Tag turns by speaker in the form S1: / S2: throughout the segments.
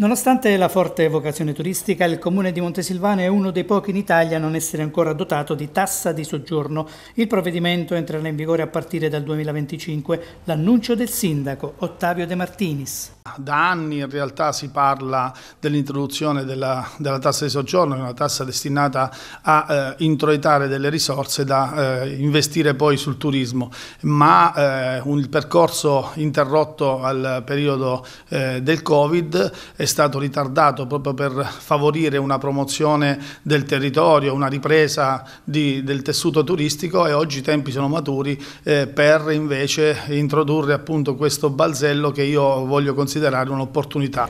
S1: Nonostante la forte vocazione turistica, il comune di Montesilvano è uno dei pochi in Italia a non essere ancora dotato di tassa di soggiorno. Il provvedimento entrerà in vigore a partire dal 2025. L'annuncio del sindaco Ottavio De Martinis
S2: da anni in realtà si parla dell'introduzione della, della, tassa di soggiorno, una tassa destinata a eh, introitare delle risorse da eh, investire poi sul turismo, ma eh, un, il percorso interrotto al periodo eh, del Covid è stato ritardato proprio per favorire una promozione del territorio, una ripresa di, del tessuto turistico e oggi i tempi sono maturi eh, per invece introdurre appunto questo balzello che io voglio considerare considerare un'opportunità.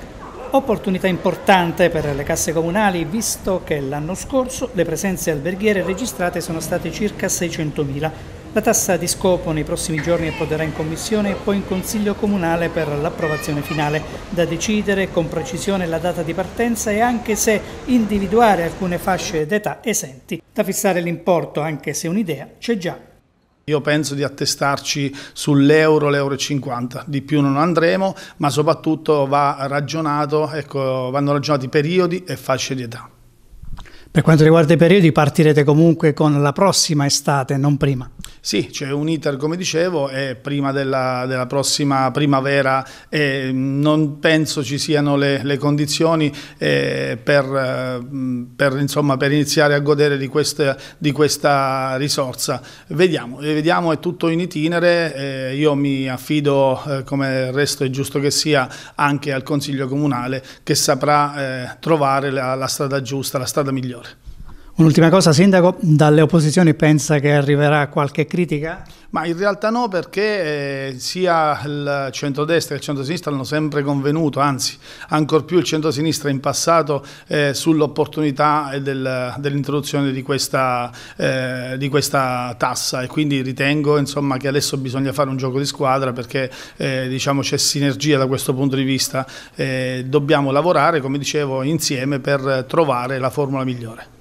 S1: Opportunità importante per le casse comunali, visto che l'anno scorso le presenze alberghiere registrate sono state circa 600.000. La tassa di scopo nei prossimi giorni approderà in commissione e poi in consiglio comunale per l'approvazione finale. Da decidere con precisione la data di partenza e anche se individuare alcune fasce d'età esenti. Da fissare l'importo, anche se un'idea c'è già.
S2: Io penso di attestarci sull'euro, l'euro 50, di più non andremo, ma soprattutto va ragionato, ecco, vanno ragionati periodi e fasce di età.
S1: Per quanto riguarda i periodi partirete comunque con la prossima estate, non prima.
S2: Sì, c'è un iter, come dicevo, è prima della, della prossima primavera eh, non penso ci siano le, le condizioni eh, per, mm, per, insomma, per, iniziare a godere di, queste, di questa risorsa. Vediamo, eh, vediamo, è tutto in itinere, eh, io mi affido, eh, come il resto è giusto che sia, anche al Consiglio Comunale che saprà eh, trovare la, la strada giusta, la strada migliore.
S1: Un'ultima cosa, Sindaco, dalle opposizioni pensa che arriverà qualche critica?
S2: Ma in realtà no, perché eh, sia il centrodestra che il centrosinistra hanno sempre convenuto, anzi, ancor più il centrosinistra in passato, eh, sull'opportunità eh, del, dell'introduzione di questa, eh, di questa, tassa e quindi ritengo insomma, che adesso bisogna fare un gioco di squadra perché eh, diciamo, c'è sinergia da questo punto di vista. dobbiamo lavorare, come dicevo, insieme per trovare la formula migliore.